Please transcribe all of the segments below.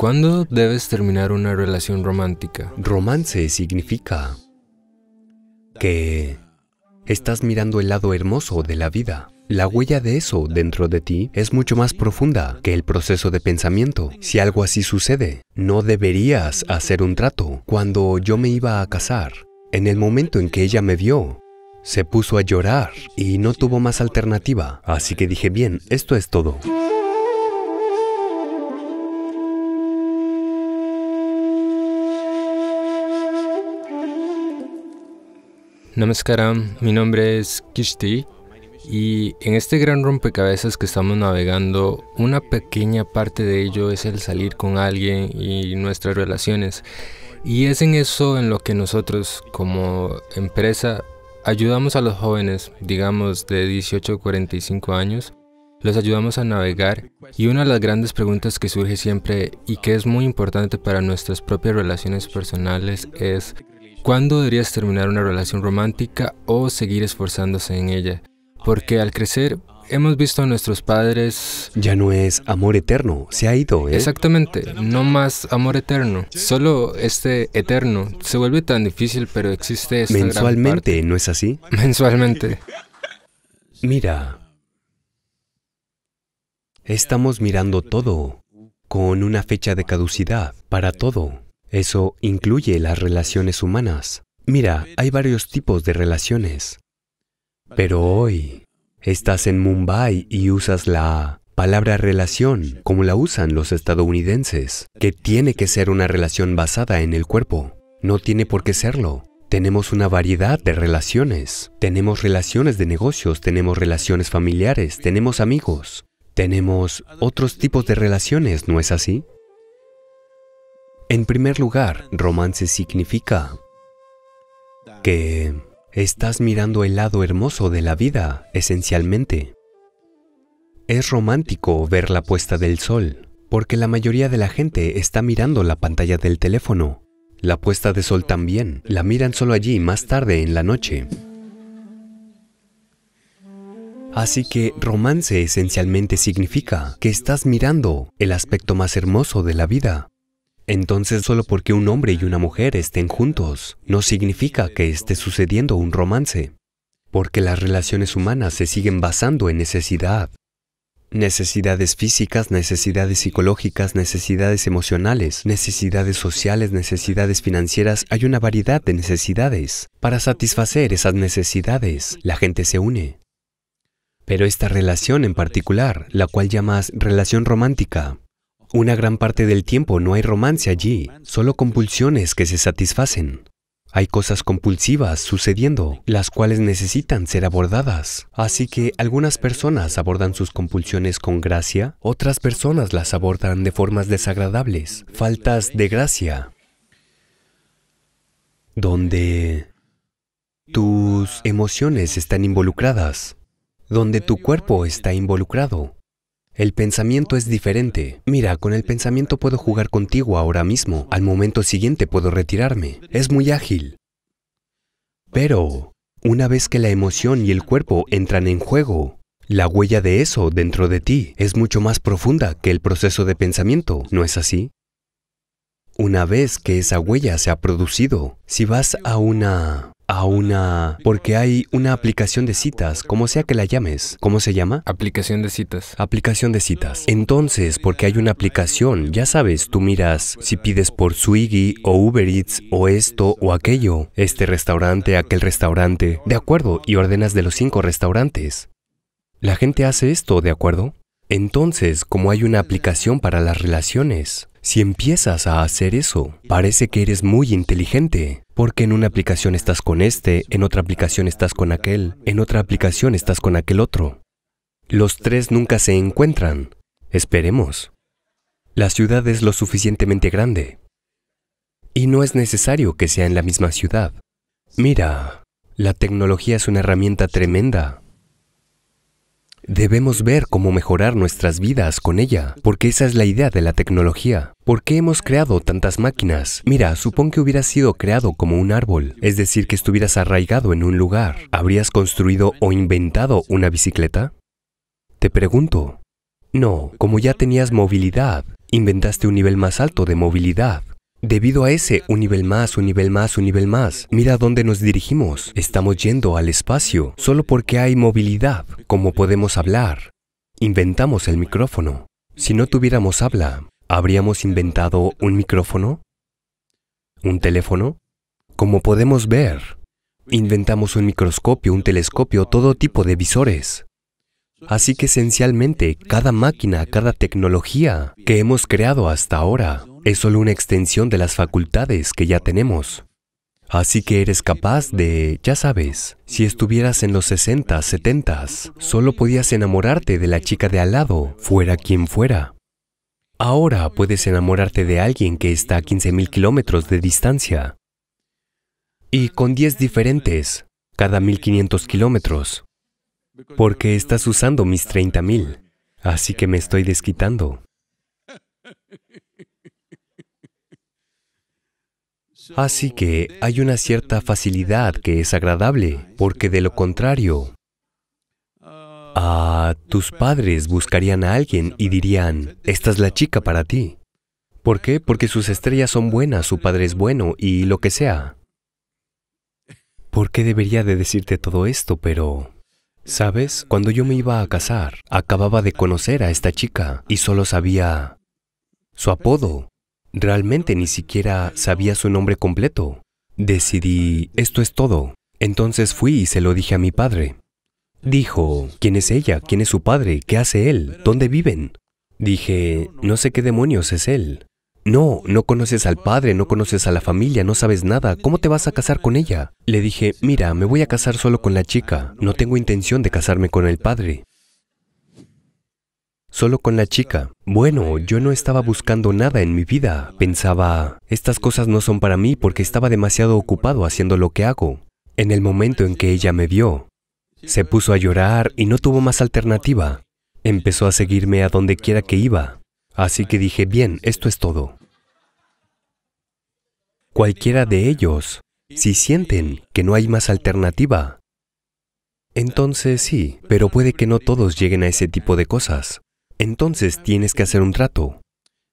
¿Cuándo debes terminar una relación romántica? Romance significa que estás mirando el lado hermoso de la vida. La huella de eso dentro de ti es mucho más profunda que el proceso de pensamiento. Si algo así sucede, no deberías hacer un trato. Cuando yo me iba a casar, en el momento en que ella me vio, se puso a llorar y no tuvo más alternativa. Así que dije, bien, esto es todo. Namaskaram, mi nombre es Kishti y en este gran rompecabezas que estamos navegando, una pequeña parte de ello es el salir con alguien y nuestras relaciones. Y es en eso en lo que nosotros como empresa ayudamos a los jóvenes, digamos de 18 a 45 años, los ayudamos a navegar y una de las grandes preguntas que surge siempre y que es muy importante para nuestras propias relaciones personales es ¿Cuándo deberías terminar una relación romántica o seguir esforzándose en ella? Porque al crecer hemos visto a nuestros padres... Ya no es amor eterno, se ha ido, ¿eh? Exactamente, no más amor eterno. Solo este eterno se vuelve tan difícil, pero existe... Mensualmente, ¿no es así? Mensualmente. Mira, estamos mirando todo con una fecha de caducidad para todo. Eso incluye las relaciones humanas. Mira, hay varios tipos de relaciones. Pero hoy estás en Mumbai y usas la palabra relación como la usan los estadounidenses, que tiene que ser una relación basada en el cuerpo. No tiene por qué serlo. Tenemos una variedad de relaciones. Tenemos relaciones de negocios, tenemos relaciones familiares, tenemos amigos, tenemos otros tipos de relaciones, ¿no es así? En primer lugar, romance significa que estás mirando el lado hermoso de la vida, esencialmente. Es romántico ver la puesta del sol, porque la mayoría de la gente está mirando la pantalla del teléfono. La puesta de sol también, la miran solo allí más tarde en la noche. Así que romance esencialmente significa que estás mirando el aspecto más hermoso de la vida, entonces solo porque un hombre y una mujer estén juntos, no significa que esté sucediendo un romance, porque las relaciones humanas se siguen basando en necesidad. Necesidades físicas, necesidades psicológicas, necesidades emocionales, necesidades sociales, necesidades financieras, hay una variedad de necesidades. Para satisfacer esas necesidades, la gente se une. Pero esta relación en particular, la cual llamas relación romántica, una gran parte del tiempo no hay romance allí, solo compulsiones que se satisfacen. Hay cosas compulsivas sucediendo, las cuales necesitan ser abordadas. Así que algunas personas abordan sus compulsiones con gracia, otras personas las abordan de formas desagradables, faltas de gracia, donde tus emociones están involucradas, donde tu cuerpo está involucrado, el pensamiento es diferente. Mira, con el pensamiento puedo jugar contigo ahora mismo. Al momento siguiente puedo retirarme. Es muy ágil. Pero, una vez que la emoción y el cuerpo entran en juego, la huella de eso dentro de ti es mucho más profunda que el proceso de pensamiento, ¿no es así? Una vez que esa huella se ha producido, si vas a una a una... Porque hay una aplicación de citas, como sea que la llames. ¿Cómo se llama? Aplicación de citas. Aplicación de citas. Entonces, porque hay una aplicación, ya sabes, tú miras si pides por Swiggy o Uber Eats o esto o aquello, este restaurante, aquel restaurante, de acuerdo, y ordenas de los cinco restaurantes. La gente hace esto, ¿de acuerdo? Entonces, como hay una aplicación para las relaciones, si empiezas a hacer eso, parece que eres muy inteligente, porque en una aplicación estás con este, en otra aplicación estás con aquel, en otra aplicación estás con aquel otro. Los tres nunca se encuentran. Esperemos. La ciudad es lo suficientemente grande. Y no es necesario que sea en la misma ciudad. Mira, la tecnología es una herramienta tremenda Debemos ver cómo mejorar nuestras vidas con ella, porque esa es la idea de la tecnología. ¿Por qué hemos creado tantas máquinas? Mira, supón que hubieras sido creado como un árbol, es decir, que estuvieras arraigado en un lugar. ¿Habrías construido o inventado una bicicleta? Te pregunto. No, como ya tenías movilidad, inventaste un nivel más alto de movilidad. Debido a ese, un nivel más, un nivel más, un nivel más, mira dónde nos dirigimos. Estamos yendo al espacio, solo porque hay movilidad, como podemos hablar. Inventamos el micrófono. Si no tuviéramos habla, ¿habríamos inventado un micrófono? ¿Un teléfono? Como podemos ver, inventamos un microscopio, un telescopio, todo tipo de visores. Así que esencialmente, cada máquina, cada tecnología que hemos creado hasta ahora es solo una extensión de las facultades que ya tenemos. Así que eres capaz de, ya sabes, si estuvieras en los 60, 70, solo podías enamorarte de la chica de al lado, fuera quien fuera. Ahora puedes enamorarte de alguien que está a 15.000 kilómetros de distancia. Y con 10 diferentes, cada 1.500 kilómetros porque estás usando mis 30.000, mil, así que me estoy desquitando. Así que hay una cierta facilidad que es agradable, porque de lo contrario, a tus padres buscarían a alguien y dirían, esta es la chica para ti. ¿Por qué? Porque sus estrellas son buenas, su padre es bueno y lo que sea. ¿Por qué debería de decirte todo esto? Pero Sabes, cuando yo me iba a casar, acababa de conocer a esta chica y solo sabía su apodo. Realmente ni siquiera sabía su nombre completo. Decidí, esto es todo. Entonces fui y se lo dije a mi padre. Dijo, ¿quién es ella? ¿Quién es su padre? ¿Qué hace él? ¿Dónde viven? Dije, no sé qué demonios es él. No, no conoces al padre, no conoces a la familia, no sabes nada. ¿Cómo te vas a casar con ella? Le dije, mira, me voy a casar solo con la chica. No tengo intención de casarme con el padre. Solo con la chica. Bueno, yo no estaba buscando nada en mi vida. Pensaba, estas cosas no son para mí porque estaba demasiado ocupado haciendo lo que hago. En el momento en que ella me vio, se puso a llorar y no tuvo más alternativa. Empezó a seguirme a donde quiera que iba. Así que dije, bien, esto es todo. Cualquiera de ellos, si sienten que no hay más alternativa, entonces sí, pero puede que no todos lleguen a ese tipo de cosas. Entonces tienes que hacer un trato.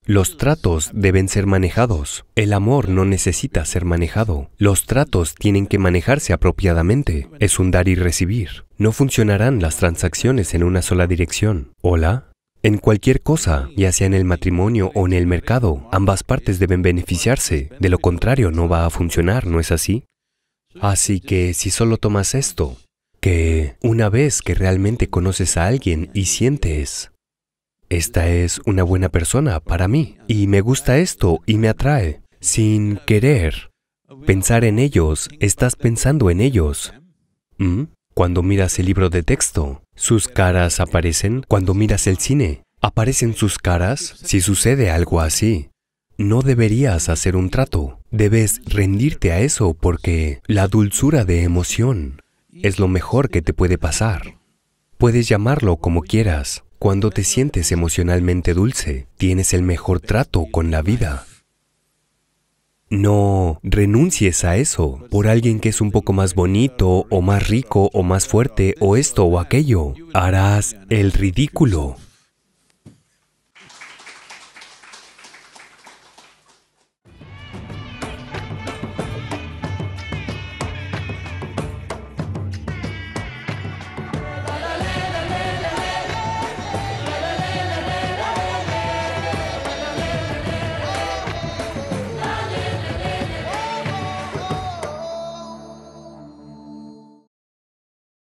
Los tratos deben ser manejados. El amor no necesita ser manejado. Los tratos tienen que manejarse apropiadamente. Es un dar y recibir. No funcionarán las transacciones en una sola dirección. ¿Hola? En cualquier cosa, ya sea en el matrimonio o en el mercado, ambas partes deben beneficiarse, de lo contrario no va a funcionar, ¿no es así? Así que si solo tomas esto, que una vez que realmente conoces a alguien y sientes, esta es una buena persona para mí, y me gusta esto y me atrae, sin querer pensar en ellos, estás pensando en ellos. ¿Mm? Cuando miras el libro de texto, sus caras aparecen cuando miras el cine. Aparecen sus caras si sucede algo así. No deberías hacer un trato. Debes rendirte a eso porque la dulzura de emoción es lo mejor que te puede pasar. Puedes llamarlo como quieras. Cuando te sientes emocionalmente dulce, tienes el mejor trato con la vida. No renuncies a eso por alguien que es un poco más bonito o más rico o más fuerte o esto o aquello. Harás el ridículo.